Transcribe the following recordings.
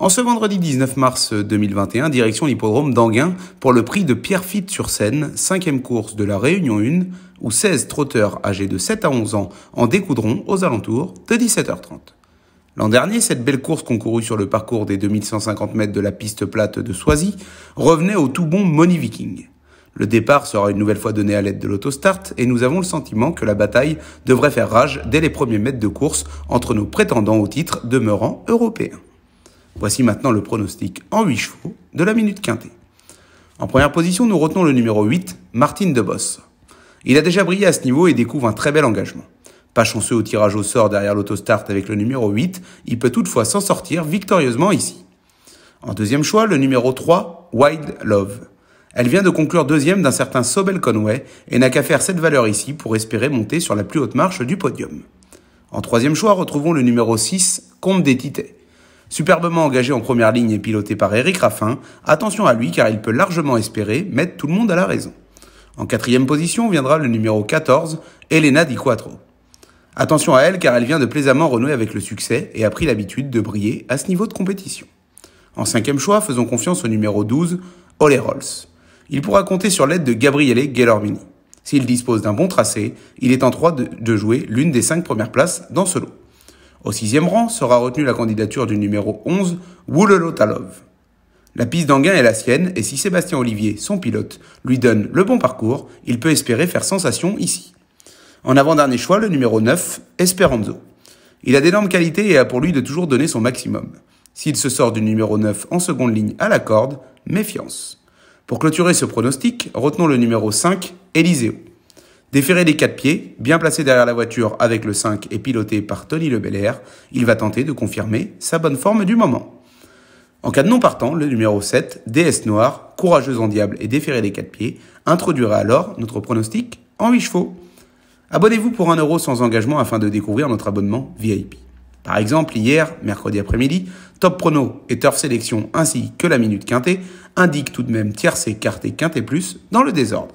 En ce vendredi 19 mars 2021, direction l'hippodrome d'Anguin pour le prix de Pierrefitte sur Seine, cinquième course de la Réunion 1, où 16 trotteurs âgés de 7 à 11 ans en découdront aux alentours de 17h30. L'an dernier, cette belle course concourue sur le parcours des 2150 mètres de la piste plate de Soisy revenait au tout bon Money Viking. Le départ sera une nouvelle fois donné à l'aide de l'autostart et nous avons le sentiment que la bataille devrait faire rage dès les premiers mètres de course entre nos prétendants au titre demeurant européen. Voici maintenant le pronostic en 8 chevaux de la minute quintée. En première position, nous retenons le numéro 8, Martine Deboss. Il a déjà brillé à ce niveau et découvre un très bel engagement. Pas chanceux au tirage au sort derrière l'autostart avec le numéro 8, il peut toutefois s'en sortir victorieusement ici. En deuxième choix, le numéro 3, Wild Love. Elle vient de conclure deuxième d'un certain Sobel Conway et n'a qu'à faire cette valeur ici pour espérer monter sur la plus haute marche du podium. En troisième choix, retrouvons le numéro 6, Comte des Titets. Superbement engagé en première ligne et piloté par Eric Raffin, attention à lui car il peut largement espérer mettre tout le monde à la raison. En quatrième position viendra le numéro 14, Elena Di Quattro. Attention à elle car elle vient de plaisamment renouer avec le succès et a pris l'habitude de briller à ce niveau de compétition. En cinquième choix, faisons confiance au numéro 12, Ole Rolls. Il pourra compter sur l'aide de Gabriele Gellormini. S'il dispose d'un bon tracé, il est en droit de jouer l'une des cinq premières places dans ce lot. Au sixième rang sera retenue la candidature du numéro 11, Wulolo Talov. La piste d'Anguin est la sienne et si Sébastien Olivier, son pilote, lui donne le bon parcours, il peut espérer faire sensation ici. En avant-dernier choix, le numéro 9, Esperanzo. Il a d'énormes qualités et a pour lui de toujours donner son maximum. S'il se sort du numéro 9 en seconde ligne à la corde, méfiance. Pour clôturer ce pronostic, retenons le numéro 5, Eliseo déférer les quatre pieds, bien placé derrière la voiture avec le 5 et piloté par Tony Le il va tenter de confirmer sa bonne forme du moment. En cas de non partant, le numéro 7, DS Noir, courageuse en diable et déféré les quatre pieds, introduira alors notre pronostic en 8 chevaux. Abonnez-vous pour un euro sans engagement afin de découvrir notre abonnement VIP. Par exemple, hier, mercredi après-midi, Top Prono et Turf Sélection ainsi que la Minute Quintée indiquent tout de même tiercé, quarté, quintet plus dans le désordre.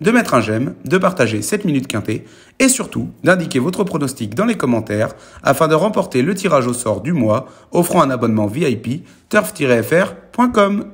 de mettre un j'aime, de partager cette minute quintée et surtout d'indiquer votre pronostic dans les commentaires afin de remporter le tirage au sort du mois offrant un abonnement VIP turf-fr.com.